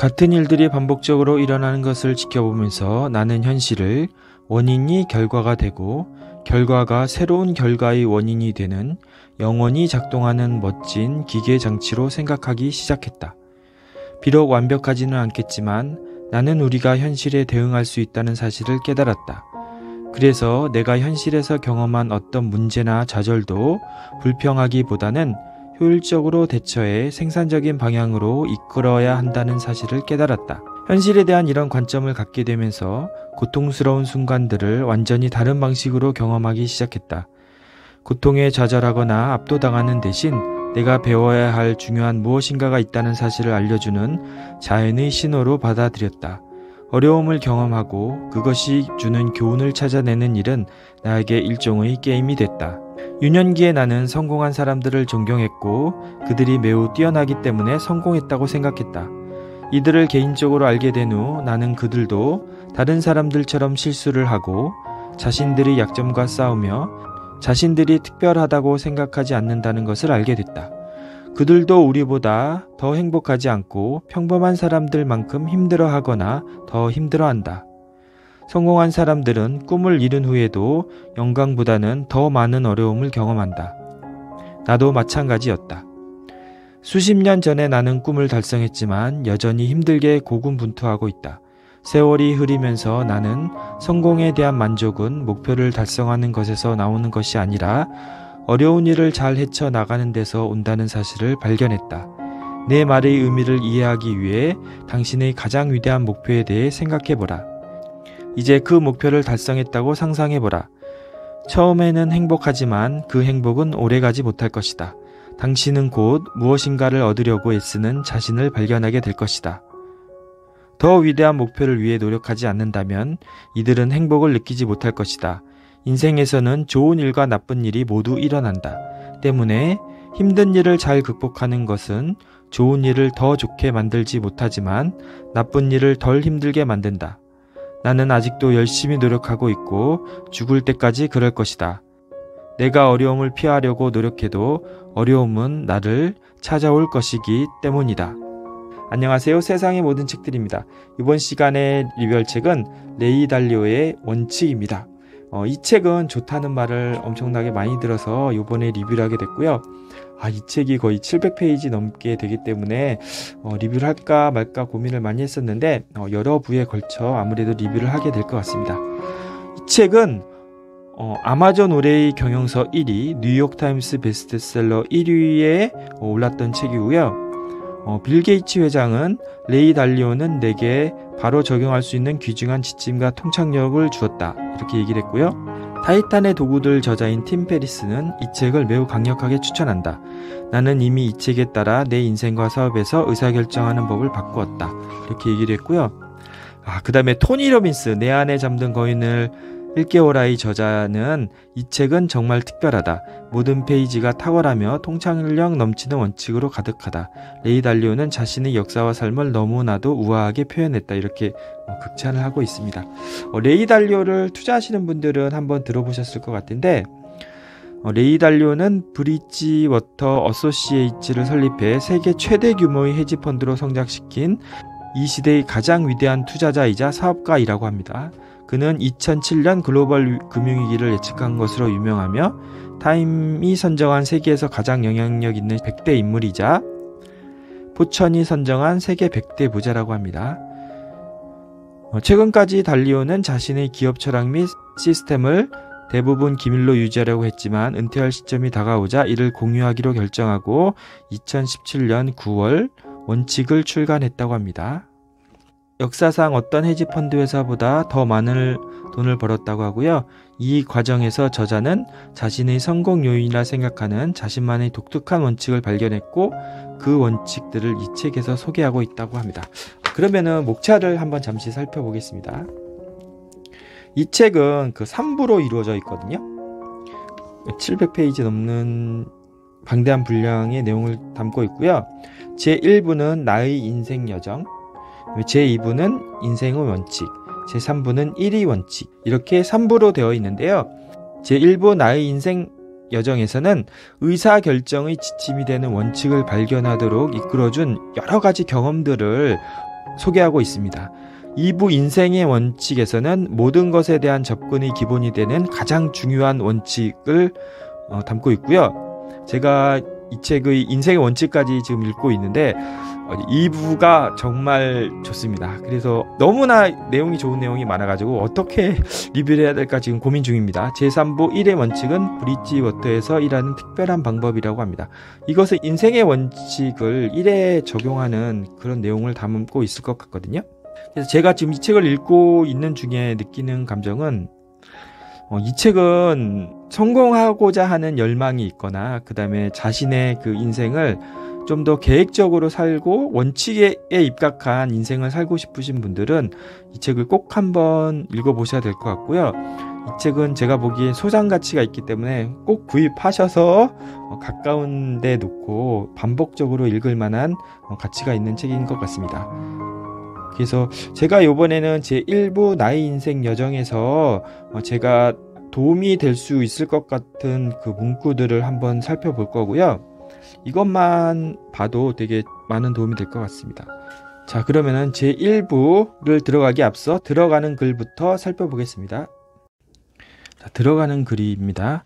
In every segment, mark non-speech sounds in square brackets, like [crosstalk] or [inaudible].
같은 일들이 반복적으로 일어나는 것을 지켜보면서 나는 현실을 원인이 결과가 되고 결과가 새로운 결과의 원인이 되는 영원히 작동하는 멋진 기계 장치로 생각하기 시작했다. 비록 완벽하지는 않겠지만 나는 우리가 현실에 대응할 수 있다는 사실을 깨달았다. 그래서 내가 현실에서 경험한 어떤 문제나 좌절도 불평하기보다는 효율적으로 대처해 생산적인 방향으로 이끌어야 한다는 사실을 깨달았다. 현실에 대한 이런 관점을 갖게 되면서 고통스러운 순간들을 완전히 다른 방식으로 경험하기 시작했다. 고통에 좌절하거나 압도당하는 대신 내가 배워야 할 중요한 무엇인가가 있다는 사실을 알려주는 자연의 신호로 받아들였다. 어려움을 경험하고 그것이 주는 교훈을 찾아내는 일은 나에게 일종의 게임이 됐다. 유년기에 나는 성공한 사람들을 존경했고 그들이 매우 뛰어나기 때문에 성공했다고 생각했다. 이들을 개인적으로 알게 된 후 나는 그들도 다른 사람들처럼 실수를 하고 자신들이 약점과 싸우며 자신들이 특별하다고 생각하지 않는다는 것을 알게 됐다. 그들도 우리보다 더 행복하지 않고 평범한 사람들만큼 힘들어 하거나 더 힘들어 한다. 성공한 사람들은 꿈을 이룬 후에도 영광보다는 더 많은 어려움을 경험한다. 나도 마찬가지였다. 수십 년 전에 나는 꿈을 달성했지만 여전히 힘들게 고군분투하고 있다. 세월이 흐리면서 나는 성공에 대한 만족은 목표를 달성하는 것에서 나오는 것이 아니라 어려운 일을 잘 헤쳐 나가는 데서 온다는 사실을 발견했다. 내 말의 의미를 이해하기 위해 당신의 가장 위대한 목표에 대해 생각해보라. 이제 그 목표를 달성했다고 상상해보라. 처음에는 행복하지만 그 행복은 오래가지 못할 것이다. 당신은 곧 무엇인가를 얻으려고 애쓰는 자신을 발견하게 될 것이다. 더 위대한 목표를 위해 노력하지 않는다면 이들은 행복을 느끼지 못할 것이다. 인생에서는 좋은 일과 나쁜 일이 모두 일어난다. 때문에 힘든 일을 잘 극복하는 것은 좋은 일을 더 좋게 만들지 못하지만 나쁜 일을 덜 힘들게 만든다. 나는 아직도 열심히 노력하고 있고 죽을 때까지 그럴 것이다. 내가 어려움을 피하려고 노력해도 어려움은 나를 찾아올 것이기 때문이다. 안녕하세요. 세상의 모든 책들입니다. 이번 시간에 리뷰할 책은 레이 달리오의 원칙입니다. 어, 이 책은 좋다는 말을 엄청나게 많이 들어서 이번에 리뷰를 하게 됐고요. 아, 이 책이 거의 700페이지 넘게 되기 때문에 어, 리뷰를 할까 말까 고민을 많이 했었는데 어, 여러 부에 걸쳐 아무래도 리뷰를 하게 될 것 같습니다. 이 책은 어, 아마존 올해의 경영서 1위, 뉴욕타임스 베스트셀러 1위에 올랐던 책이고요. 어, 빌 게이츠 회장은 레이 달리오는 내게 바로 적용할 수 있는 귀중한 지침과 통찰력을 주었다. 이렇게 얘기를 했고요. 타이탄의 도구들 저자인 팀 페리스는 이 책을 매우 강력하게 추천한다. 나는 이미 이 책에 따라 내 인생과 사업에서 의사결정하는 법을 바꾸었다. 이렇게 얘기를 했고요. 아, 그 다음에 토니 로빈스, 내 안에 잠든 거인을 1개월 아이 저자는 이 책은 정말 특별하다. 모든 페이지가 탁월하며 통찰력 넘치는 원칙으로 가득하다. 레이 달리오는 자신의 역사와 삶을 너무나도 우아하게 표현했다. 이렇게 어, 극찬을 하고 있습니다. 어, 레이 달리오를 투자하시는 분들은 한번 들어보셨을 것 같은데 어, 레이 달리오는 브릿지 워터 어소시에이츠를 설립해 세계 최대 규모의 헤지 펀드로 성장시킨 이 시대의 가장 위대한 투자자이자 사업가이라고 합니다. 그는 2007년 글로벌 금융위기를 예측한 것으로 유명하며 타임이 선정한 세계에서 가장 영향력 있는 100대 인물이자 포천이 선정한 세계 100대 부자라고 합니다. 어, 최근까지 달리오는 자신의 기업 철학 및 시스템을 대부분 기밀로 유지하려고 했지만 은퇴할 시점이 다가오자 이를 공유하기로 결정하고 2017년 9월 원칙을 출간했다고 합니다. 역사상 어떤 헤지펀드 회사보다 더 많은 돈을 벌었다고 하고요. 이 과정에서 저자는 자신의 성공 요인이라 생각하는 자신만의 독특한 원칙을 발견했고 그 원칙들을 이 책에서 소개하고 있다고 합니다. 그러면은 목차를 한번 잠시 살펴보겠습니다. 이 책은 그 3부로 이루어져 있거든요. 700페이지 넘는 방대한 분량의 내용을 담고 있고요. 제1부는 나의 인생 여정, 제2부는 인생의 원칙, 제3부는 1위 원칙 이렇게 3부로 되어 있는데요. 제1부 나의 인생 여정에서는 의사 결정의 지침이 되는 원칙을 발견하도록 이끌어준 여러 가지 경험들을 소개하고 있습니다. 2부 인생의 원칙에서는 모든 것에 대한 접근이 기본이 되는 가장 중요한 원칙을 어, 담고 있고요. 제가 이 책의 인생의 원칙까지 지금 읽고 있는데 2부가 정말 좋습니다. 그래서 너무나 내용이 좋은 내용이 많아가지고 어떻게 [laughs] 리뷰를 해야 될까 지금 고민 중입니다. 제3부 1의 원칙은 브릿지 워터에서 일하는 특별한 방법이라고 합니다. 이것은 인생의 원칙을 1에 적용하는 그런 내용을 담고 있을 것 같거든요. 그래서 제가 지금 이 책을 읽고 있는 중에 느끼는 감정은 어, 이 책은 성공하고자 하는 열망이 있거나 그 다음에 자신의 그 인생을 좀더 계획적으로 살고 원칙에 입각한 인생을 살고 싶으신 분들은 이 책을 꼭 한번 읽어보셔야 될 것 같고요. 이 책은 제가 보기엔 소장 가치가 있기 때문에 꼭 구입하셔서 어, 가까운 데 놓고 반복적으로 읽을 만한 어, 가치가 있는 책인 것 같습니다. 그래서 제가 이번에는 제 1부 나의 인생 여정에서 어, 제가 도움이 될 수 있을 것 같은 그 문구들을 한번 살펴볼 거고요. 이것만 봐도 되게 많은 도움이 될 것 같습니다. 자, 그러면은 제 1부를 들어가기 앞서 들어가는 글부터 살펴보겠습니다. 자, 들어가는 글입니다.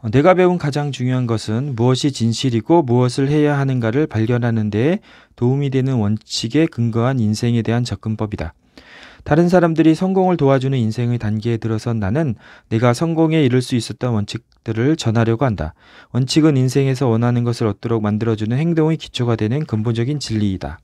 어, 내가 배운 가장 중요한 것은 무엇이 진실이고 무엇을 해야 하는가를 발견하는 데 도움이 되는 원칙에 근거한 인생에 대한 접근법이다. 다른 사람들이 성공을 도와주는 인생의 단계에 들어선 나는 내가 성공에 이를 수 있었던 원칙들을 전하려고 한다. 원칙은 인생에서 원하는 것을 얻도록 만들어주는 행동의 기초가 되는 근본적인 진리이다.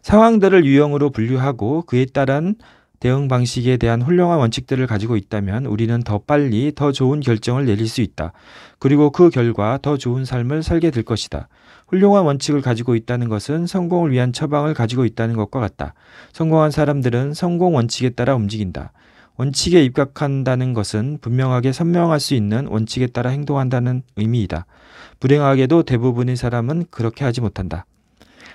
상황들을 유형으로 분류하고 그에 따른 대응 방식에 대한 훌륭한 원칙들을 가지고 있다면 우리는 더 빨리 더 좋은 결정을 내릴 수 있다. 그리고 그 결과 더 좋은 삶을 살게 될 것이다. 훌륭한 원칙을 가지고 있다는 것은 성공을 위한 처방을 가지고 있다는 것과 같다. 성공한 사람들은 성공 원칙에 따라 움직인다. 원칙에 입각한다는 것은 분명하게 선명할 수 있는 원칙에 따라 행동한다는 의미이다. 불행하게도 대부분의 사람은 그렇게 하지 못한다.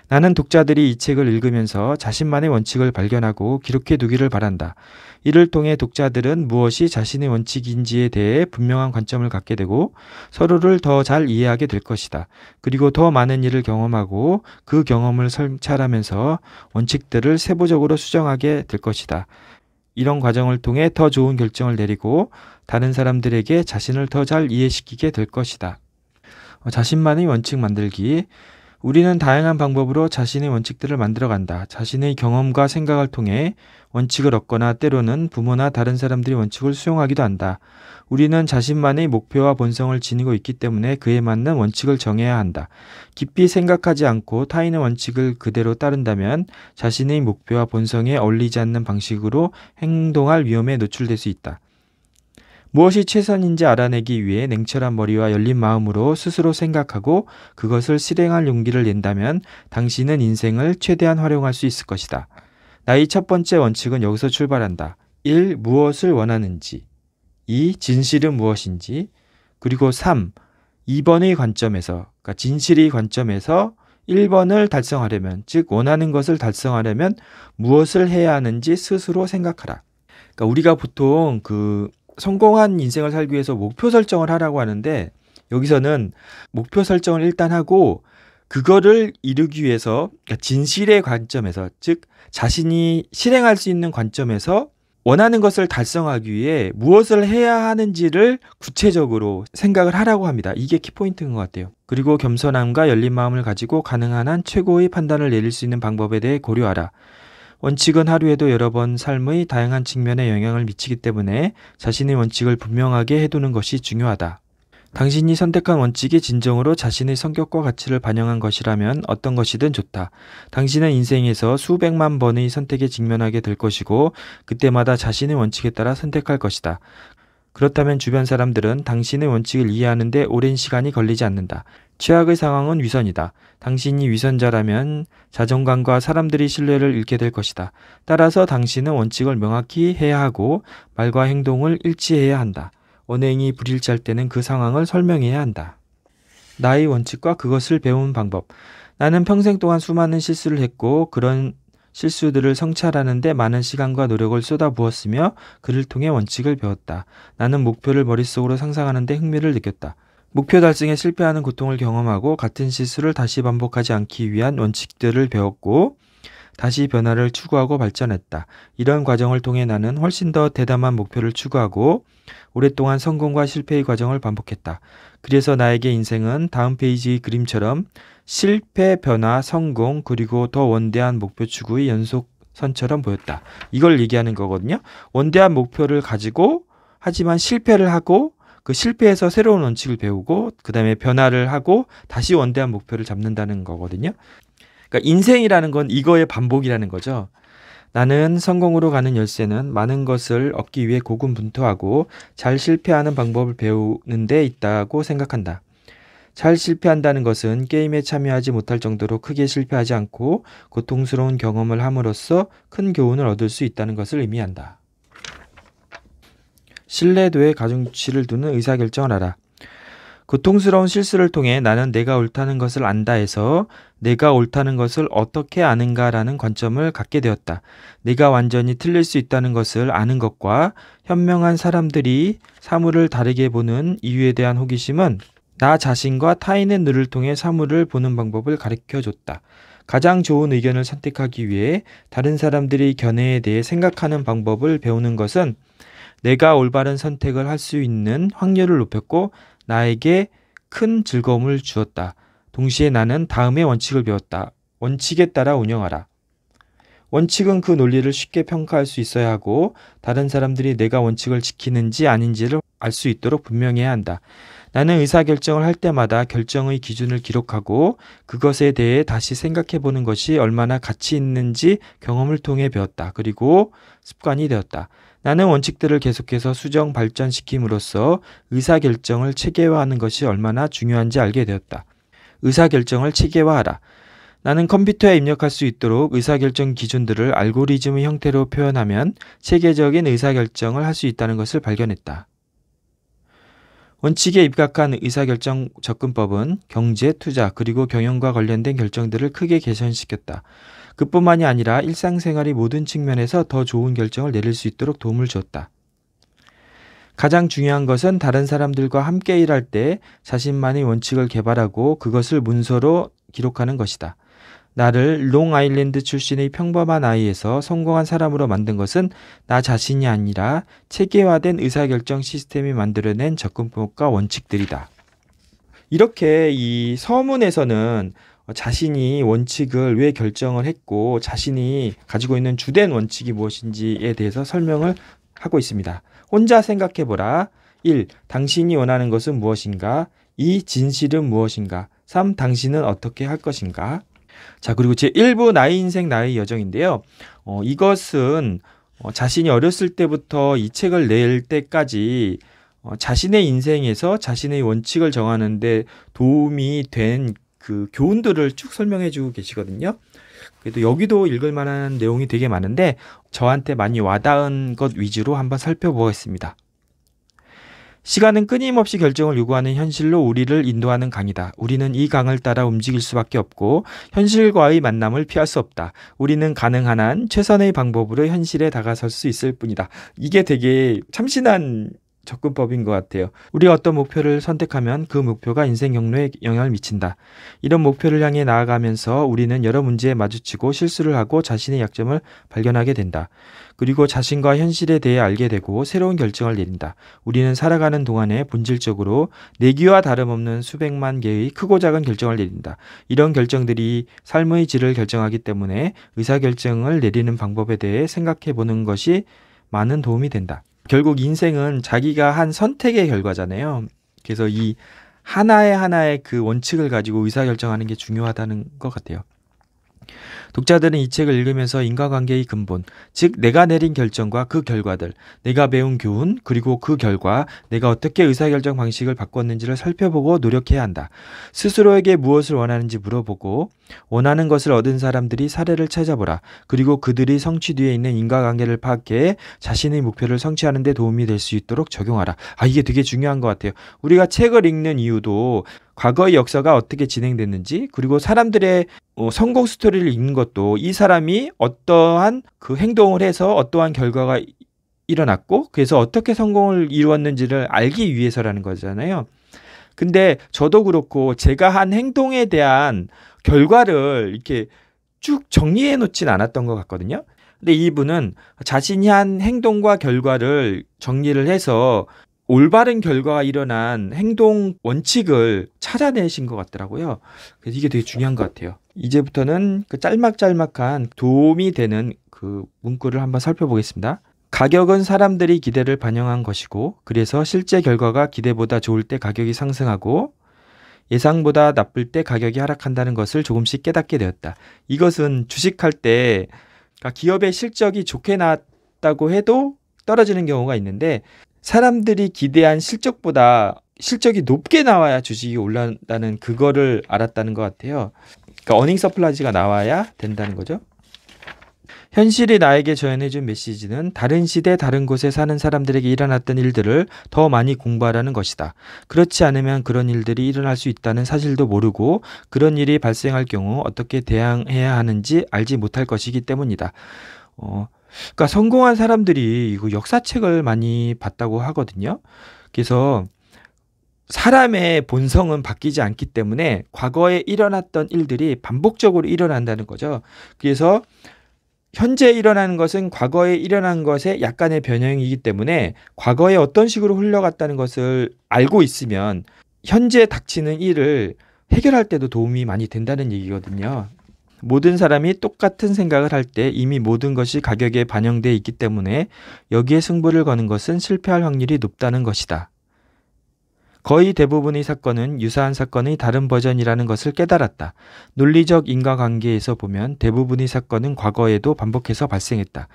나는 독자들이 이 책을 읽으면서 자신만의 원칙을 발견하고 기록해 두기를 바란다. 이를 통해 독자들은 무엇이 자신의 원칙인지에 대해 분명한 관점을 갖게 되고 서로를 더 잘 이해하게 될 것이다. 그리고 더 많은 일을 경험하고 그 경험을 성찰하면서 원칙들을 세부적으로 수정하게 될 것이다. 이런 과정을 통해 더 좋은 결정을 내리고 다른 사람들에게 자신을 더 잘 이해시키게 될 것이다. 어, 자신만의 원칙 만들기 우리는 다양한 방법으로 자신의 원칙들을 만들어간다. 자신의 경험과 생각을 통해 원칙을 얻거나 때로는 부모나 다른 사람들이 원칙을 수용하기도 한다. 우리는 자신만의 목표와 본성을 지니고 있기 때문에 그에 맞는 원칙을 정해야 한다. 깊이 생각하지 않고 타인의 원칙을 그대로 따른다면 자신의 목표와 본성에 어울리지 않는 방식으로 행동할 위험에 노출될 수 있다. 무엇이 최선인지 알아내기 위해 냉철한 머리와 열린 마음으로 스스로 생각하고 그것을 실행할 용기를 낸다면 당신은 인생을 최대한 활용할 수 있을 것이다. 나의 첫 번째 원칙은 여기서 출발한다. 1. 무엇을 원하는지 2. 진실은 무엇인지 그리고 3. 2번의 관점에서 그러니까 진실의 관점에서 1번을 달성하려면 즉 원하는 것을 달성하려면 무엇을 해야 하는지 스스로 생각하라. 그러니까 우리가 보통 그 성공한 인생을 살기 위해서 목표 설정을 하라고 하는데 여기서는 목표 설정을 일단 하고 그거를 이루기 위해서 그러니까 진실의 관점에서 즉 자신이 실행할 수 있는 관점에서 원하는 것을 달성하기 위해 무엇을 해야 하는지를 구체적으로 생각을 하라고 합니다. 이게 키포인트인 것 같아요. 그리고 겸손함과 열린 마음을 가지고 가능한 한 최고의 판단을 내릴 수 있는 방법에 대해 고려하라. 원칙은 하루에도 여러 번 삶의 다양한 측면에 영향을 미치기 때문에 자신의 원칙을 분명하게 해두는 것이 중요하다. 당신이 선택한 원칙이 진정으로 자신의 성격과 가치를 반영한 것이라면 어떤 것이든 좋다. 당신은 인생에서 수백만 번의 선택에 직면하게 될 것이고 그때마다 자신의 원칙에 따라 선택할 것이다. 그렇다면 주변 사람들은 당신의 원칙을 이해하는데 오랜 시간이 걸리지 않는다. 최악의 상황은 위선이다. 당신이 위선자라면 자존감과 사람들이 신뢰를 잃게 될 것이다. 따라서 당신은 원칙을 명확히 해야 하고 말과 행동을 일치해야 한다. 언행이 불일치할 때는 그 상황을 설명해야 한다. 나의 원칙과 그것을 배운 방법. 나는 평생 동안 수많은 실수를 했고 그런 실수들을 성찰하는데 많은 시간과 노력을 쏟아부었으며 그를 통해 원칙을 배웠다. 나는 목표를 머릿속으로 상상하는데 흥미를 느꼈다. 목표 달성에 실패하는 고통을 경험하고 같은 실수를 다시 반복하지 않기 위한 원칙들을 배웠고 다시 변화를 추구하고 발전했다. 이런 과정을 통해 나는 훨씬 더 대담한 목표를 추구하고 오랫동안 성공과 실패의 과정을 반복했다. 그래서 나에게 인생은 다음 페이지의 그림처럼 실패, 변화, 성공, 그리고 더 원대한 목표 추구의 연속선처럼 보였다. 이걸 얘기하는 거거든요. 원대한 목표를 가지고 하지만 실패를 하고 그 실패에서 새로운 원칙을 배우고 그다음에 변화를 하고 다시 원대한 목표를 잡는다는 거거든요. 그러니까 인생이라는 건 이거의 반복이라는 거죠. 나는 성공으로 가는 열쇠는 많은 것을 얻기 위해 고군분투하고 잘 실패하는 방법을 배우는 데 있다고 생각한다. 잘 실패한다는 것은 게임에 참여하지 못할 정도로 크게 실패하지 않고 고통스러운 경험을 함으로써 큰 교훈을 얻을 수 있다는 것을 의미한다. 신뢰도에 가중치를 두는 의사결정을 하라. 고통스러운 실수를 통해 나는 내가 옳다는 것을 안다해서 내가 옳다는 것을 어떻게 아는가라는 관점을 갖게 되었다. 내가 완전히 틀릴 수 있다는 것을 아는 것과 현명한 사람들이 사물을 다르게 보는 이유에 대한 호기심은 나 자신과 타인의 눈을 통해 사물을 보는 방법을 가르쳐 줬다. 가장 좋은 의견을 선택하기 위해 다른 사람들의 견해에 대해 생각하는 방법을 배우는 것은 내가 올바른 선택을 할 수 있는 확률을 높였고 나에게 큰 즐거움을 주었다. 동시에 나는 다음의 원칙을 배웠다. 원칙에 따라 운영하라. 원칙은 그 논리를 쉽게 평가할 수 있어야 하고 다른 사람들이 내가 원칙을 지키는지 아닌지를 알 수 있도록 분명해야 한다. 나는 의사결정을 할 때마다 결정의 기준을 기록하고 그것에 대해 다시 생각해 보는 것이 얼마나 가치 있는지 경험을 통해 배웠다. 그리고 습관이 되었다. 나는 원칙들을 계속해서 수정 발전시킴으로써 의사결정을 체계화하는 것이 얼마나 중요한지 알게 되었다. 의사결정을 체계화하라. 나는 컴퓨터에 입력할 수 있도록 의사결정 기준들을 알고리즘의 형태로 표현하면 체계적인 의사결정을 할 수 있다는 것을 발견했다. 원칙에 입각한 의사결정 접근법은 경제, 투자, 그리고 경영과 관련된 결정들을 크게 개선시켰다. 그뿐만이 아니라 일상생활이 모든 측면에서 더 좋은 결정을 내릴 수 있도록 도움을 줬다 가장 중요한 것은 다른 사람들과 함께 일할 때 자신만의 원칙을 개발하고 그것을 문서로 기록하는 것이다. 나를 롱아일랜드 출신의 평범한 아이에서 성공한 사람으로 만든 것은 나 자신이 아니라 체계화된 의사결정 시스템이 만들어낸 접근법과 원칙들이다. 이렇게 이 서문에서는 자신이 원칙을 왜 결정을 했고 자신이 가지고 있는 주된 원칙이 무엇인지에 대해서 설명을 하고 있습니다. 혼자 생각해보라. 1. 당신이 원하는 것은 무엇인가? 2. 진실은 무엇인가? 3. 당신은 어떻게 할 것인가? 자, 그리고 제 1부 나의 인생 나의 여정인데요. 어, 이것은 어, 자신이 어렸을 때부터 이 책을 낼 때까지 어, 자신의 인생에서 자신의 원칙을 정하는데 도움이 된 그 교훈들을 쭉 설명해 주고 계시거든요. 그래도 여기도 읽을 만한 내용이 되게 많은데 저한테 많이 와닿은 것 위주로 한번 살펴보겠습니다. 시간은 끊임없이 결정을 요구하는 현실로 우리를 인도하는 강이다. 우리는 이 강을 따라 움직일 수밖에 없고 현실과의 만남을 피할 수 없다. 우리는 가능한 한 최선의 방법으로 현실에 다가설 수 있을 뿐이다. 이게 되게 참신한 접근법인 것 같아요. 우리 어떤 목표를 선택하면 그 목표가 인생 경로에 영향을 미친다. 이런 목표를 향해 나아가면서 우리는 여러 문제에 마주치고 실수를 하고 자신의 약점을 발견하게 된다. 그리고 자신과 현실에 대해 알게 되고 새로운 결정을 내린다. 우리는 살아가는 동안에 본질적으로 내기와 다름없는 수백만 개의 크고 작은 결정을 내린다. 이런 결정들이 삶의 질을 결정하기 때문에 의사결정을 내리는 방법에 대해 생각해 보는 것이 많은 도움이 된다. 결국 인생은 자기가 한 선택의 결과잖아요. 그래서 이 하나의 하나의 그 원칙을 가지고 의사결정하는 게 중요하다는 것 같아요. 독자들은 이 책을 읽으면서 인과관계의 근본, 즉 내가 내린 결정과 그 결과들, 내가 배운 교훈, 그리고 그 결과, 내가 어떻게 의사결정 방식을 바꿨는지를 살펴보고 노력해야 한다. 스스로에게 무엇을 원하는지 물어보고 원하는 것을 얻은 사람들이 사례를 찾아보라. 그리고 그들이 성취 뒤에 있는 인과관계를 파악해 자신의 목표를 성취하는 데 도움이 될 수 있도록 적용하라. 아, 이게 되게 중요한 것 같아요. 우리가 책을 읽는 이유도 과거의 역사가 어떻게 진행됐는지 그리고 사람들의 어, 성공 스토리를 읽는 것도 이 사람이 어떠한 그 행동을 해서 어떠한 결과가 일어났고 그래서 어떻게 성공을 이루었는지를 알기 위해서라는 거잖아요. 근데 저도 그렇고 제가 한 행동에 대한 결과를 이렇게 쭉 정리해 놓진 않았던 것 같거든요. 근데 이분은 자신이 한 행동과 결과를 정리를 해서 올바른 결과가 일어난 행동 원칙을 찾아내신 것 같더라고요. 그래서 이게 되게 중요한 것 같아요. 이제부터는 그 짤막짤막한 도움이 되는 그 문구를 한번 살펴보겠습니다. 가격은 사람들이 기대를 반영한 것이고, 그래서 실제 결과가 기대보다 좋을 때 가격이 상승하고, 예상보다 나쁠 때 가격이 하락한다는 것을 조금씩 깨닫게 되었다. 이것은 주식할 때 그러니까 기업의 실적이 좋게 나왔다고 해도 떨어지는 경우가 있는데 사람들이 기대한 실적보다 실적이 높게 나와야 주식이 올라다는 온 그거를 알았다는 것 같아요. 그러니까 어닝 서플라지가 나와야 된다는 거죠. 현실이 나에게 전해준 메시지는 다른 시대 다른 곳에 사는 사람들에게 일어났던 일들을 더 많이 공부하라는 것이다. 그렇지 않으면 그런 일들이 일어날 수 있다는 사실도 모르고 그런 일이 발생할 경우 어떻게 대항해야 하는지 알지 못할 것이기 때문이다. 어, 그러니까 성공한 사람들이 이거 역사책을 많이 봤다고 하거든요. 그래서 사람의 본성은 바뀌지 않기 때문에 과거에 일어났던 일들이 반복적으로 일어난다는 거죠. 그래서 현재 일어나는 것은 과거에 일어난 것의 약간의 변형이기 때문에 과거에 어떤 식으로 흘러갔다는 것을 알고 있으면 현재 닥치는 일을 해결할 때도 도움이 많이 된다는 얘기거든요. 모든 사람이 똑같은 생각을 할 때 이미 모든 것이 가격에 반영돼 있기 때문에 여기에 승부를 거는 것은 실패할 확률이 높다는 것이다. 거의 대부분의 사건은 유사한 사건의 다른 버전이라는 것을 깨달았다. 논리적 인과관계에서 보면 대부분의 사건은 과거에도 반복해서 발생했다.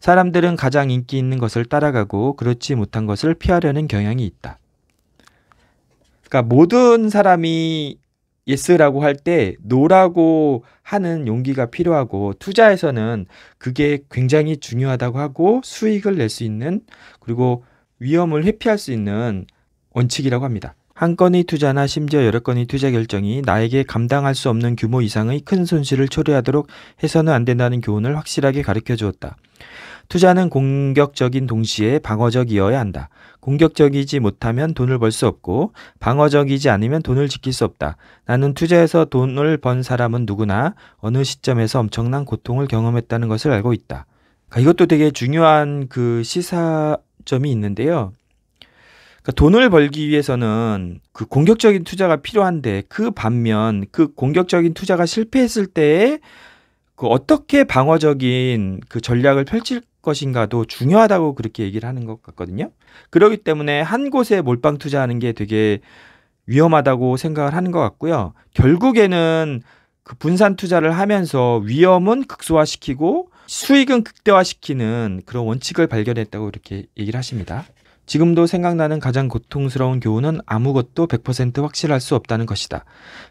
사람들은 가장 인기 있는 것을 따라가고 그렇지 못한 것을 피하려는 경향이 있다. 그러니까 모든 사람이 예스라고 할 때 노라고 하는 용기가 필요하고 투자에서는 그게 굉장히 중요하다고 하고 수익을 낼 수 있는 그리고 위험을 회피할 수 있는 원칙이라고 합니다. 한 건의 투자나 심지어 여러 건의 투자 결정이 나에게 감당할 수 없는 규모 이상의 큰 손실을 초래하도록 해서는 안 된다는 교훈을 확실하게 가르쳐 주었다. 투자는 공격적인 동시에 방어적이어야 한다. 공격적이지 못하면 돈을 벌 수 없고 방어적이지 않으면 돈을 지킬 수 없다. 나는 투자에서 돈을 번 사람은 누구나 어느 시점에서 엄청난 고통을 경험했다는 것을 알고 있다. 그러니까 이것도 되게 중요한 그 시사점이 있는데요. 그러니까 돈을 벌기 위해서는 그 공격적인 투자가 필요한데 그 반면 그 공격적인 투자가 실패했을 때에 그 어떻게 방어적인 그 전략을 펼칠 것인가도 중요하다고 그렇게 얘기를 하는 것 같거든요. 그러기 때문에 한 곳에 몰빵 투자하는 게 되게 위험하다고 생각을 하는 것 같고요. 결국에는 그 분산 투자를 하면서 위험은 극소화시키고 수익은 극대화시키는 그런 원칙을 발견했다고 이렇게 얘기를 하십니다. 지금도 생각나는 가장 고통스러운 교훈은 아무것도 100% 확실할 수 없다는 것이다.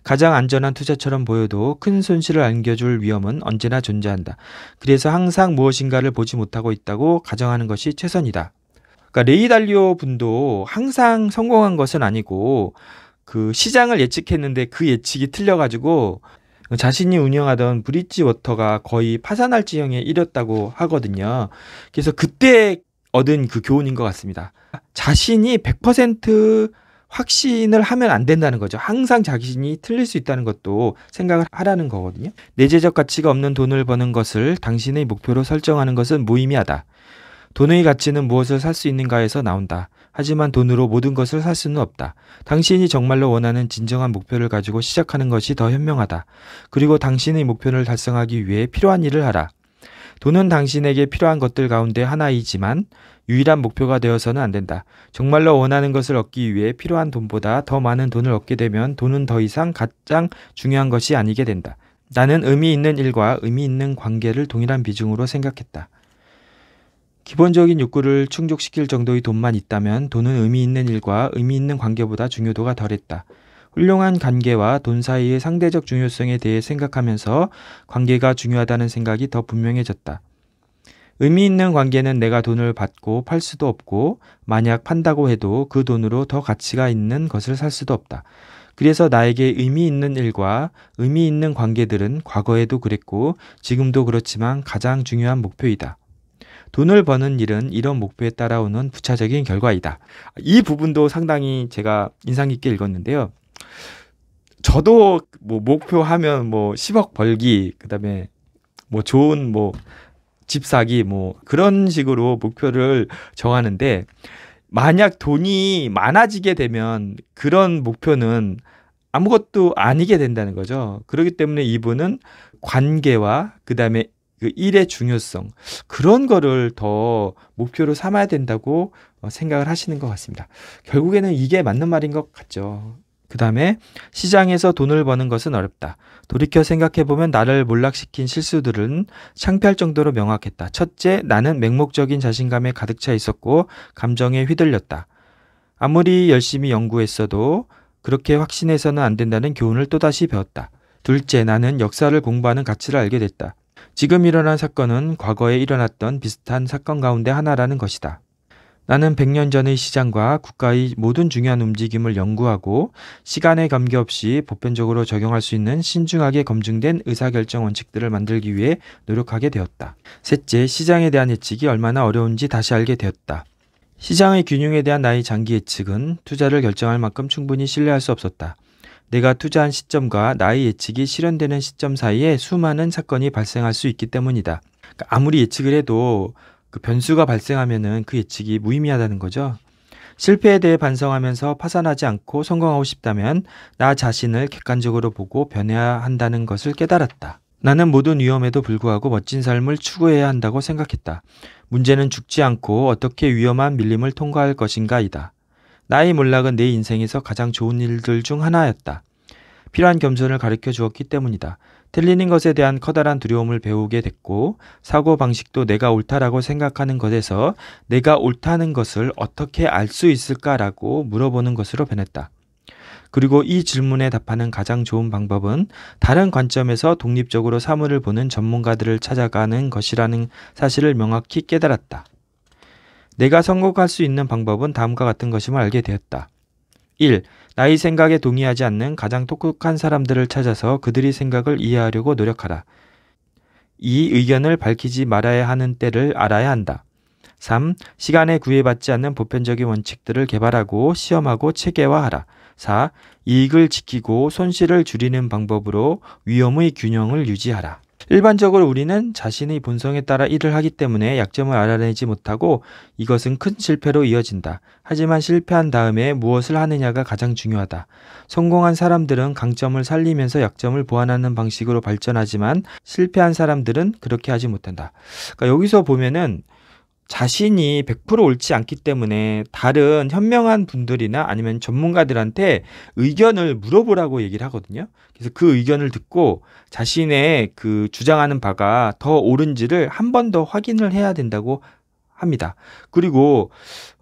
가장 안전한 투자처럼 보여도 큰 손실을 안겨줄 위험은 언제나 존재한다. 그래서 항상 무엇인가를 보지 못하고 있다고 가정하는 것이 최선이다. 그러니까 레이달리오 분도 항상 성공한 것은 아니고 그 시장을 예측했는데 그 예측이 틀려가지고 자신이 운영하던 브릿지 워터가 거의 파산할 지형에이렸다고 하거든요. 그래서 그때 얻은 그 교훈인 것 같습니다. 자신이 100% 확신을 하면 안 된다는 거죠. 항상 자신이 틀릴 수 있다는 것도 생각을 하라는 거거든요. 내재적 가치가 없는 돈을 버는 것을 당신의 목표로 설정하는 것은 무의미하다. 돈의 가치는 무엇을 살 수 있는가에서 나온다. 하지만 돈으로 모든 것을 살 수는 없다. 당신이 정말로 원하는 진정한 목표를 가지고 시작하는 것이 더 현명하다. 그리고 당신의 목표를 달성하기 위해 필요한 일을 하라. 돈은 당신에게 필요한 것들 가운데 하나이지만 유일한 목표가 되어서는 안 된다. 정말로 원하는 것을 얻기 위해 필요한 돈보다 더 많은 돈을 얻게 되면 돈은 더 이상 가장 중요한 것이 아니게 된다. 나는 의미 있는 일과 의미 있는 관계를 동일한 비중으로 생각했다. 기본적인 욕구를 충족시킬 정도의 돈만 있다면 돈은 의미 있는 일과 의미 있는 관계보다 중요도가 덜했다. 훌륭한 관계와 돈 사이의 상대적 중요성에 대해 생각하면서 관계가 중요하다는 생각이 더 분명해졌다. 의미 있는 관계는 내가 돈을 받고 팔 수도 없고 만약 판다고 해도 그 돈으로 더 가치가 있는 것을 살 수도 없다. 그래서 나에게 의미 있는 일과 의미 있는 관계들은 과거에도 그랬고 지금도 그렇지만 가장 중요한 목표이다. 돈을 버는 일은 이런 목표에 따라오는 부차적인 결과이다. 이 부분도 상당히 제가 인상 깊게 읽었는데요. 저도 뭐 목표하면 뭐 10억 벌기, 그 다음에 뭐 좋은 뭐집 사기 뭐 그런 식으로 목표를 정하는데 만약 돈이 많아지게 되면 그런 목표는 아무것도 아니게 된다는 거죠. 그렇기 때문에 이분은 관계와 그다음에 그 일의 중요성 그런 거를 더 목표로 삼아야 된다고 어, 생각을 하시는 것 같습니다. 결국에는 이게 맞는 말인 것 같죠. 그 다음에 시장에서 돈을 버는 것은 어렵다. 돌이켜 생각해보면 나를 몰락시킨 실수들은 창피할 정도로 명확했다. 첫째, 나는 맹목적인 자신감에 가득 차 있었고 감정에 휘둘렸다. 아무리 열심히 연구했어도 그렇게 확신해서는 안 된다는 교훈을 또다시 배웠다. 둘째, 나는 역사를 공부하는 가치를 알게 됐다. 지금 일어난 사건은 과거에 일어났던 비슷한 사건 가운데 하나라는 것이다. 나는 100년 전의 시장과 국가의 모든 중요한 움직임을 연구하고 시간에 감기없이 보편적으로 적용할 수 있는 신중하게 검증된 의사결정 원칙들을 만들기 위해 노력하게 되었다. 셋째, 시장에 대한 예측이 얼마나 어려운지 다시 알게 되었다. 시장의 균형에 대한 나의 장기 예측은 투자를 결정할 만큼 충분히 신뢰할 수 없었다. 내가 투자한 시점과 나의 예측이 실현되는 시점 사이에 수많은 사건이 발생할 수 있기 때문이다. 그러니까 아무리 예측을 해도 그 변수가 발생하면은 그 예측이 무의미하다는 거죠. 실패에 대해 반성하면서 파산하지 않고 성공하고 싶다면 나 자신을 객관적으로 보고 변해야 한다는 것을 깨달았다. 나는 모든 위험에도 불구하고 멋진 삶을 추구해야 한다고 생각했다. 문제는 죽지 않고 어떻게 위험한 밀림을 통과할 것인가이다. 나의 몰락은 내 인생에서 가장 좋은 일들 중 하나였다. 필요한 겸손을 가르쳐 주었기 때문이다. 틀리는 것에 대한 커다란 두려움을 배우게 됐고 사고 방식도 내가 옳다라고 생각하는 것에서 내가 옳다는 것을 어떻게 알 수 있을까라고 물어보는 것으로 변했다. 그리고 이 질문에 답하는 가장 좋은 방법은 다른 관점에서 독립적으로 사물을 보는 전문가들을 찾아가는 것이라는 사실을 명확히 깨달았다. 내가 성공할 수 있는 방법은 다음과 같은 것임을 알게 되었다. 1. 나의 생각에 동의하지 않는 가장 똑똑한 사람들을 찾아서 그들의 생각을 이해하려고 노력하라. 2. 의견을 밝히지 말아야 하는 때를 알아야 한다. 3. 시간에 구애받지 않는 보편적인 원칙들을 개발하고 시험하고 체계화하라. 4. 이익을 지키고 손실을 줄이는 방법으로 위험의 균형을 유지하라. 일반적으로 우리는 자신의 본성에 따라 일을 하기 때문에 약점을 알아내지 못하고 이것은 큰 실패로 이어진다. 하지만 실패한 다음에 무엇을 하느냐가 가장 중요하다. 성공한 사람들은 강점을 살리면서 약점을 보완하는 방식으로 발전하지만 실패한 사람들은 그렇게 하지 못한다. 그러니까 여기서 보면은 자신이 100% 옳지 않기 때문에 다른 현명한 분들이나 아니면 전문가들한테 의견을 물어보라고 얘기를 하거든요. 그래서 그 의견을 듣고 자신의 그 주장하는 바가 더 옳은지를 한 번 더 확인을 해야 된다고 합니다. 그리고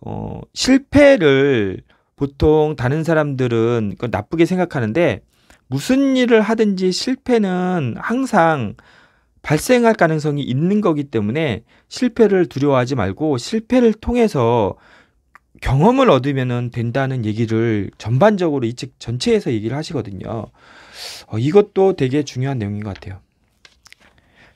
어 실패를 보통 다른 사람들은 나쁘게 생각하는데 무슨 일을 하든지 실패는 항상 발생할 가능성이 있는 거기 때문에 실패를 두려워하지 말고 실패를 통해서 경험을 얻으면 된다는 얘기를 전반적으로 이 책 전체에서 얘기를 하시거든요. 어, 이것도 되게 중요한 내용인 것 같아요.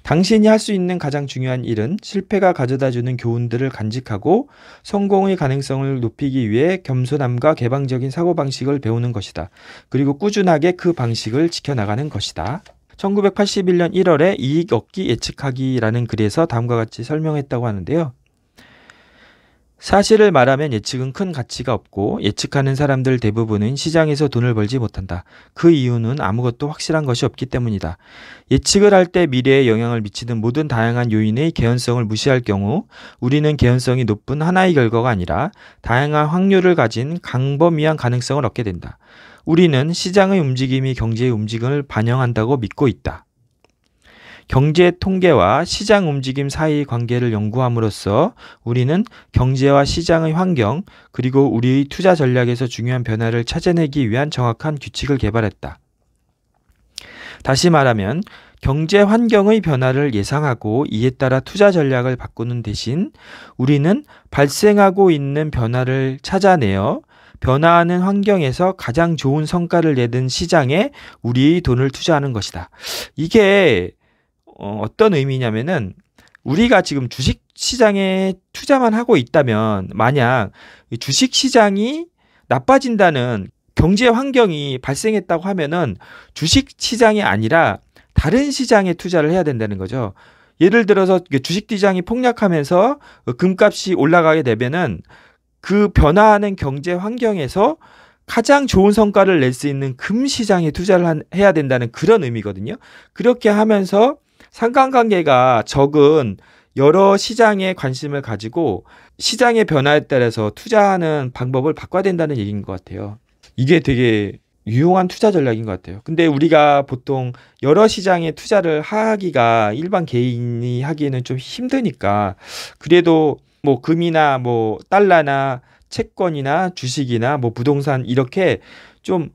당신이 할 수 있는 가장 중요한 일은 실패가 가져다 주는 교훈들을 간직하고 성공의 가능성을 높이기 위해 겸손함과 개방적인 사고방식을 배우는 것이다. 그리고 꾸준하게 그 방식을 지켜나가는 것이다. 1981년 1월에 이익 얻기 예측하기라는 글에서 다음과 같이 설명했다고 하는데요. 사실을 말하면 예측은 큰 가치가 없고 예측하는 사람들 대부분은 시장에서 돈을 벌지 못한다. 그 이유는 아무것도 확실한 것이 없기 때문이다. 예측을 할 때 미래에 영향을 미치는 모든 다양한 요인의 개연성을 무시할 경우 우리는 개연성이 높은 하나의 결과가 아니라 다양한 확률을 가진 강범위한 가능성을 얻게 된다. 우리는 시장의 움직임이 경제의 움직임을 반영한다고 믿고 있다. 경제 통계와 시장 움직임 사이의 관계를 연구함으로써 우리는 경제와 시장의 환경 그리고 우리의 투자 전략에서 중요한 변화를 찾아내기 위한 정확한 규칙을 개발했다. 다시 말하면 경제 환경의 변화를 예상하고 이에 따라 투자 전략을 바꾸는 대신 우리는 발생하고 있는 변화를 찾아내어 변화하는 환경에서 가장 좋은 성과를 내는 시장에 우리 돈을 투자하는 것이다. 이게 어, 어떤 의미냐면은 우리가 지금 주식 시장에 투자만 하고 있다면 만약 주식 시장이 나빠진다는 경제 환경이 발생했다고 하면은 주식 시장이 아니라 다른 시장에 투자를 해야 된다는 거죠. 예를 들어서 주식 시장이 폭락하면서 금값이 올라가게 되면은 그 변화하는 경제 환경에서 가장 좋은 성과를 낼 수 있는 금 시장에 투자를 한, 해야 된다는 그런 의미거든요. 그렇게 하면서 상관관계가 적은 여러 시장에 관심을 가지고 시장의 변화에 따라서 투자하는 방법을 바꿔야 된다는 얘기인 것 같아요. 이게 되게 유용한 투자 전략인 것 같아요. 근데 우리가 보통 여러 시장에 투자를 하기가 일반 개인이 하기에는 좀 힘드니까 그래도 뭐 금이나 뭐 달러나 채권이나 주식이나 뭐 부동산 이렇게 좀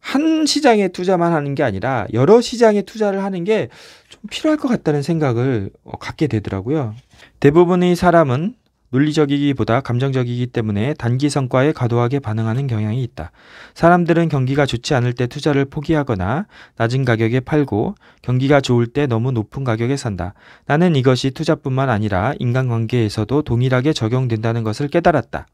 한 시장에 투자만 하는 게 아니라 여러 시장에 투자를 하는 게 좀 필요할 것 같다는 생각을 어, 갖게 되더라고요. 대부분의 사람은 논리적이기보다 감정적이기 때문에 단기 성과에 과도하게 반응하는 경향이 있다. 사람들은 경기가 좋지 않을 때 투자를 포기하거나 낮은 가격에 팔고 경기가 좋을 때 너무 높은 가격에 산다. 나는 이것이 투자뿐만 아니라 인간관계에서도 동일하게 적용된다는 것을 깨달았다.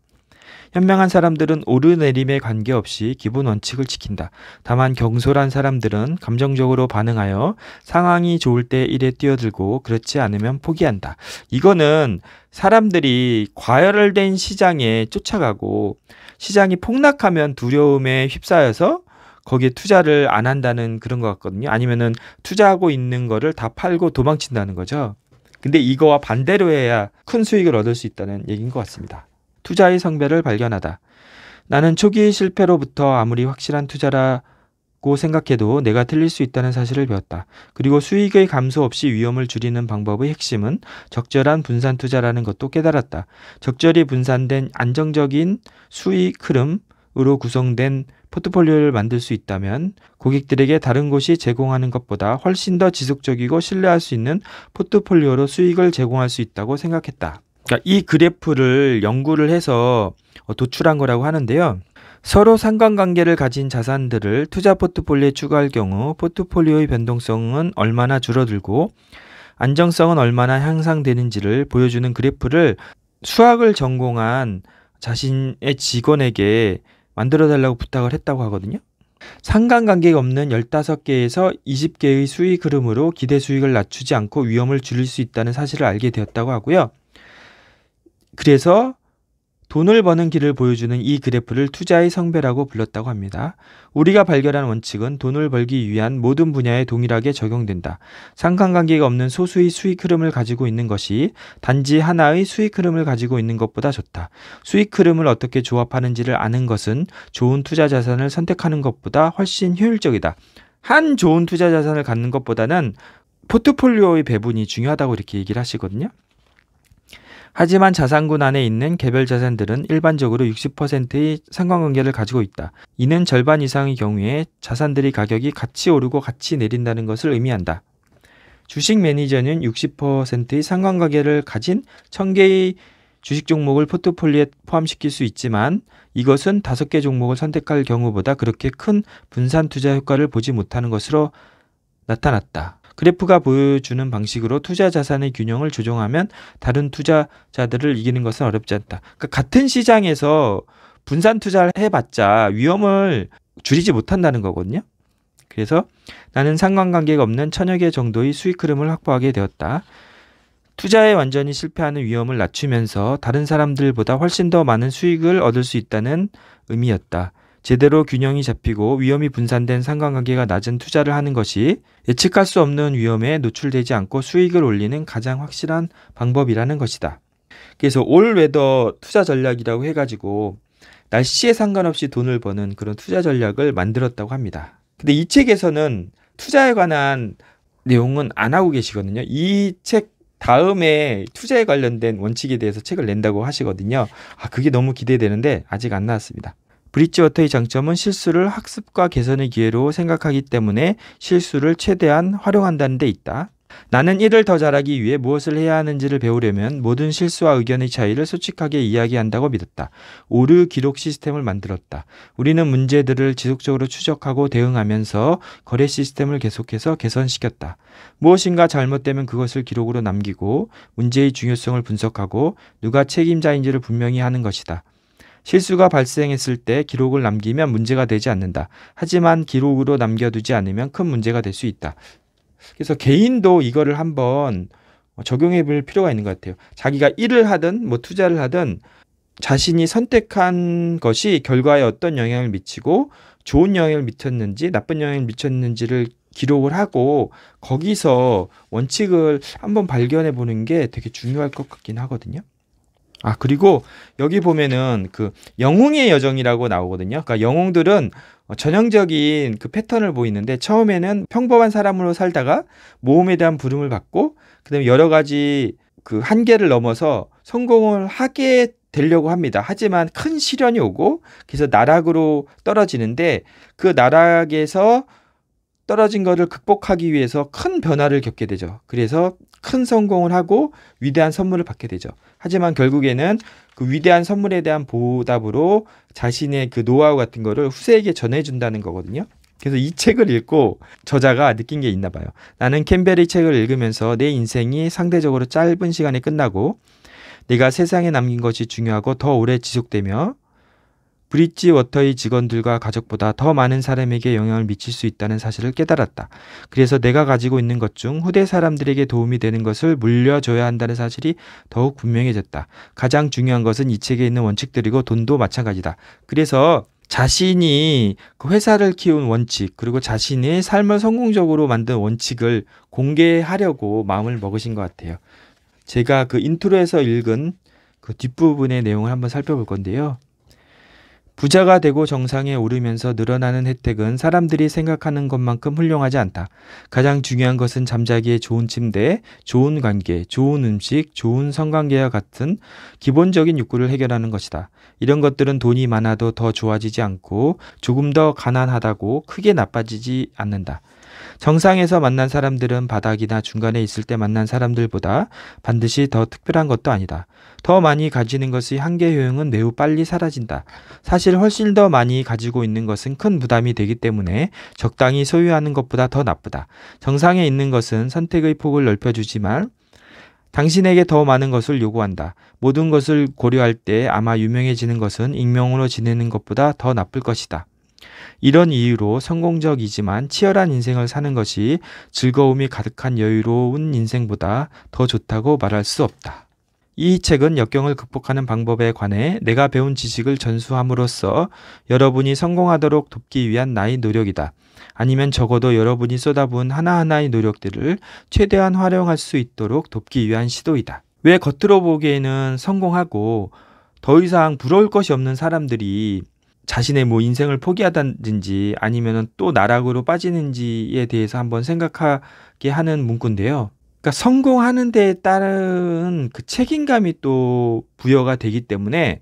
현명한 사람들은 오르내림에 관계없이 기본 원칙을 지킨다. 다만 경솔한 사람들은 감정적으로 반응하여 상황이 좋을 때 일에 뛰어들고 그렇지 않으면 포기한다. 이거는 사람들이 과열된 시장에 쫓아가고 시장이 폭락하면 두려움에 휩싸여서 거기에 투자를 안 한다는 그런 것 같거든요. 아니면은 투자하고 있는 거를 다 팔고 도망친다는 거죠. 근데 이거와 반대로 해야 큰 수익을 얻을 수 있다는 얘기인 것 같습니다. 투자의 성별을 발견하다. 나는 초기 실패로부터 아무리 확실한 투자라고 생각해도 내가 틀릴 수 있다는 사실을 배웠다. 그리고 수익의 감소 없이 위험을 줄이는 방법의 핵심은 적절한 분산 투자라는 것도 깨달았다. 적절히 분산된 안정적인 수익 흐름으로 구성된 포트폴리오를 만들 수 있다면 고객들에게 다른 곳이 제공하는 것보다 훨씬 더 지속적이고 신뢰할 수 있는 포트폴리오로 수익을 제공할 수 있다고 생각했다. 그러니까 이 그래프를 연구를 해서 어, 도출한 거라고 하는데요. 서로 상관관계를 가진 자산들을 투자 포트폴리오에 추가할 경우 포트폴리오의 변동성은 얼마나 줄어들고 안정성은 얼마나 향상되는지를 보여주는 그래프를 수학을 전공한 자신의 직원에게 만들어 달라고 부탁을 했다고 하거든요. 상관관계가 없는 15개에서 20개의 수익 흐름으로 기대 수익을 낮추지 않고 위험을 줄일 수 있다는 사실을 알게 되었다고 하고요. 그래서 돈을 버는 길을 보여주는 이 그래프를 투자의 성배라고 불렀다고 합니다. 우리가 발견한 원칙은 돈을 벌기 위한 모든 분야에 동일하게 적용된다. 상관관계가 없는 소수의 수익 흐름을 가지고 있는 것이 단지 하나의 수익 흐름을 가지고 있는 것보다 좋다. 수익 흐름을 어떻게 조합하는지를 아는 것은 좋은 투자 자산을 선택하는 것보다 훨씬 효율적이다. 한 좋은 투자 자산을 갖는 것보다는 포트폴리오의 배분이 중요하다고 이렇게 얘기를 하시거든요. 하지만 자산군 안에 있는 개별 자산들은 일반적으로 60%의 상관관계를 가지고 있다. 이는 절반 이상의 경우에 자산들이 가격이 같이 오르고 같이 내린다는 것을 의미한다. 주식 매니저는 60%의 상관관계를 가진 1000개의 주식 종목을 포트폴리오에 포함시킬 수 있지만 이것은 5개 종목을 선택할 경우보다 그렇게 큰 분산 투자 효과를 보지 못하는 것으로 나타났다. 그래프가 보여주는 방식으로 투자 자산의 균형을 조정하면 다른 투자자들을 이기는 것은 어렵지 않다. 그러니까 같은 시장에서 분산 투자를 해봤자 위험을 줄이지 못한다는 거거든요. 그래서 나는 상관관계가 없는 천여 개 정도의 수익 흐름을 확보하게 되었다. 투자에 완전히 실패하는 위험을 낮추면서 다른 사람들보다 훨씬 더 많은 수익을 얻을 수 있다는 의미였다. 제대로 균형이 잡히고 위험이 분산된 상관관계가 낮은 투자를 하는 것이 예측할 수 없는 위험에 노출되지 않고 수익을 올리는 가장 확실한 방법이라는 것이다. 그래서 올웨더 투자 전략이라고 해가지고 날씨에 상관없이 돈을 버는 그런 투자 전략을 만들었다고 합니다. 근데 이 책에서는 투자에 관한 내용은 안 하고 계시거든요. 이 책 다음에 투자에 관련된 원칙에 대해서 책을 낸다고 하시거든요. 아, 그게 너무 기대되는데 아직 안 나왔습니다. 브릿지워터의 장점은 실수를 학습과 개선의 기회로 생각하기 때문에 실수를 최대한 활용한다는 데 있다. 나는 이를 더 잘하기 위해 무엇을 해야 하는지를 배우려면 모든 실수와 의견의 차이를 솔직하게 이야기한다고 믿었다. 오류 기록 시스템을 만들었다. 우리는 문제들을 지속적으로 추적하고 대응하면서 거래 시스템을 계속해서 개선시켰다. 무엇인가 잘못되면 그것을 기록으로 남기고 문제의 중요성을 분석하고 누가 책임자인지를 분명히 하는 것이다. 실수가 발생했을 때 기록을 남기면 문제가 되지 않는다. 하지만 기록으로 남겨두지 않으면 큰 문제가 될 수 있다. 그래서 개인도 이거를 한번 적용해 볼 필요가 있는 것 같아요. 자기가 일을 하든 뭐 투자를 하든 자신이 선택한 것이 결과에 어떤 영향을 미치고 좋은 영향을 미쳤는지 나쁜 영향을 미쳤는지를 기록을 하고 거기서 원칙을 한번 발견해 보는 게 되게 중요할 것 같긴 하거든요. 아, 그리고 여기 보면은 그 영웅의 여정이라고 나오거든요. 그러니까 영웅들은 전형적인 그 패턴을 보이는데 처음에는 평범한 사람으로 살다가 모험에 대한 부름을 받고 그다음에 여러 가지 그 한계를 넘어서 성공을 하게 되려고 합니다. 하지만 큰 시련이 오고 그래서 나락으로 떨어지는데 그 나락에서 떨어진 것을 극복하기 위해서 큰 변화를 겪게 되죠. 그래서 큰 성공을 하고 위대한 선물을 받게 되죠. 하지만 결국에는 그 위대한 선물에 대한 보답으로 자신의 그 노하우 같은 거를 후세에게 전해준다는 거거든요. 그래서 이 책을 읽고 저자가 느낀 게 있나 봐요. 나는 캠벨의 책을 읽으면서 내 인생이 상대적으로 짧은 시간에 끝나고 내가 세상에 남긴 것이 중요하고 더 오래 지속되며 브릿지 워터의 직원들과 가족보다 더 많은 사람에게 영향을 미칠 수 있다는 사실을 깨달았다. 그래서 내가 가지고 있는 것 중 후대 사람들에게 도움이 되는 것을 물려줘야 한다는 사실이 더욱 분명해졌다. 가장 중요한 것은 이 책에 있는 원칙들이고 돈도 마찬가지다. 그래서 자신이 그 회사를 키운 원칙 그리고 자신의 삶을 성공적으로 만든 원칙을 공개하려고 마음을 먹으신 것 같아요. 제가 그 인트로에서 읽은 그 뒷부분의 내용을 한번 살펴볼 건데요. 부자가 되고 정상에 오르면서 늘어나는 혜택은 사람들이 생각하는 것만큼 훌륭하지 않다. 가장 중요한 것은 잠자기에 좋은 침대, 좋은 관계, 좋은 음식, 좋은 성관계와 같은 기본적인 욕구를 해결하는 것이다. 이런 것들은 돈이 많아도 더 좋아지지 않고 조금 더 가난하다고 크게 나빠지지 않는다. 정상에서 만난 사람들은 바닥이나 중간에 있을 때 만난 사람들보다 반드시 더 특별한 것도 아니다. 더 많이 가지는 것의 한계 효용은 매우 빨리 사라진다. 사실 훨씬 더 많이 가지고 있는 것은 큰 부담이 되기 때문에 적당히 소유하는 것보다 더 나쁘다. 정상에 있는 것은 선택의 폭을 넓혀주지만 당신에게 더 많은 것을 요구한다. 모든 것을 고려할 때 아마 유명해지는 것은 익명으로 지내는 것보다 더 나쁠 것이다. 이런 이유로 성공적이지만 치열한 인생을 사는 것이 즐거움이 가득한 여유로운 인생보다 더 좋다고 말할 수 없다. 이 책은 역경을 극복하는 방법에 관해 내가 배운 지식을 전수함으로써 여러분이 성공하도록 돕기 위한 나의 노력이다. 아니면 적어도 여러분이 쏟아부은 하나하나의 노력들을 최대한 활용할 수 있도록 돕기 위한 시도이다. 왜 겉으로 보기에는 성공하고 더 이상 부러울 것이 없는 사람들이 자신의 뭐 인생을 포기하다든지 아니면은 또 나락으로 빠지는지에 대해서 한번 생각하게 하는 문구인데요. 그러니까 성공하는 데에 따른 그 책임감이 또 부여가 되기 때문에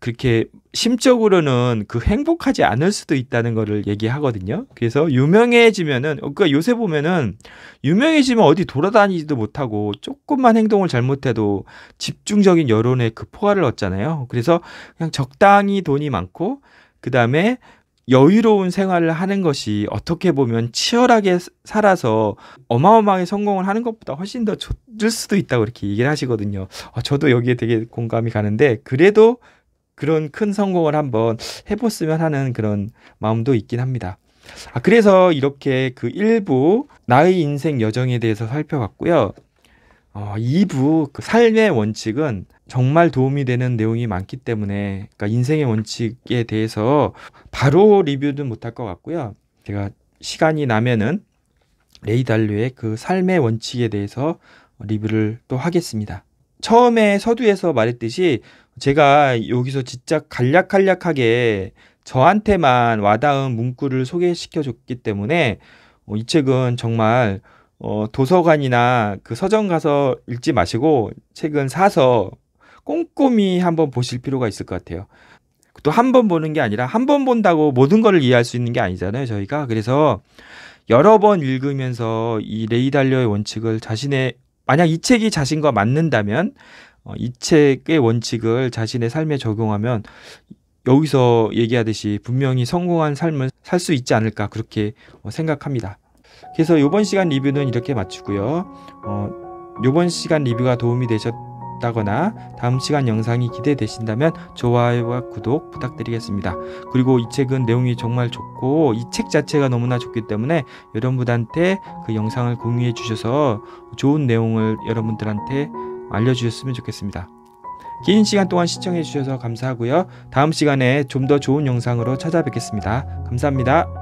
그렇게 심적으로는 그 행복하지 않을 수도 있다는 거를 얘기하거든요. 그래서 유명해지면은 어, 그러니까 요새 보면은 유명해지면 어디 돌아다니지도 못하고 조금만 행동을 잘못해도 집중적인 여론의 그 포화를 얻잖아요. 그래서 그냥 적당히 돈이 많고 그다음에 여유로운 생활을 하는 것이 어떻게 보면 치열하게 살아서 어마어마하게 성공을 하는 것보다 훨씬 더 좋을 수도 있다고 이렇게 얘기를 하시거든요. 어, 저도 여기에 되게 공감이 가는데 그래도 그런 큰 성공을 한번 해봤으면 하는 그런 마음도 있긴 합니다. 아, 그래서 이렇게 그 1부 나의 인생 여정에 대해서 살펴봤고요. 어, 2부 그 삶의 원칙은 정말 도움이 되는 내용이 많기 때문에 그러니까 인생의 원칙에 대해서 바로 리뷰는 못할 것 같고요. 제가 시간이 나면은 레이달류의 그 삶의 원칙에 대해서 리뷰를 또 하겠습니다. 처음에 서두에서 말했듯이 제가 여기서 진짜 간략간략하게 저한테만 와닿은 문구를 소개시켜 줬기 때문에 어, 이 책은 정말 어, 도서관이나 그 서점 가서 읽지 마시고 책은 사서 꼼꼼히 한번 보실 필요가 있을 것 같아요. 또 한 번 보는 게 아니라 한 번 본다고 모든 걸 이해할 수 있는 게 아니잖아요, 저희가. 그래서 여러 번 읽으면서 이레이달리의 원칙을 자신의 만약 이 책이 자신과 맞는다면 어, 이 책의 원칙을 자신의 삶에 적용하면 여기서 얘기하듯이 분명히 성공한 삶을 살 수 있지 않을까 그렇게 어, 생각합니다. 그래서 이번 시간 리뷰는 이렇게 마치고요. 어, 이번 시간 리뷰가 도움이 되셨 싶다거나 다음 시간 영상이 기대되신다면 좋아요와 구독 부탁드리겠습니다. 그리고 이 책은 내용이 정말 좋고 이 책 자체가 너무나 좋기 때문에 여러분들한테 그 영상을 공유해 주셔서 좋은 내용을 여러분들한테 알려주셨으면 좋겠습니다. 긴 시간 동안 시청해 주셔서 감사하고요. 다음 시간에 좀 더 좋은 영상으로 찾아뵙겠습니다. 감사합니다.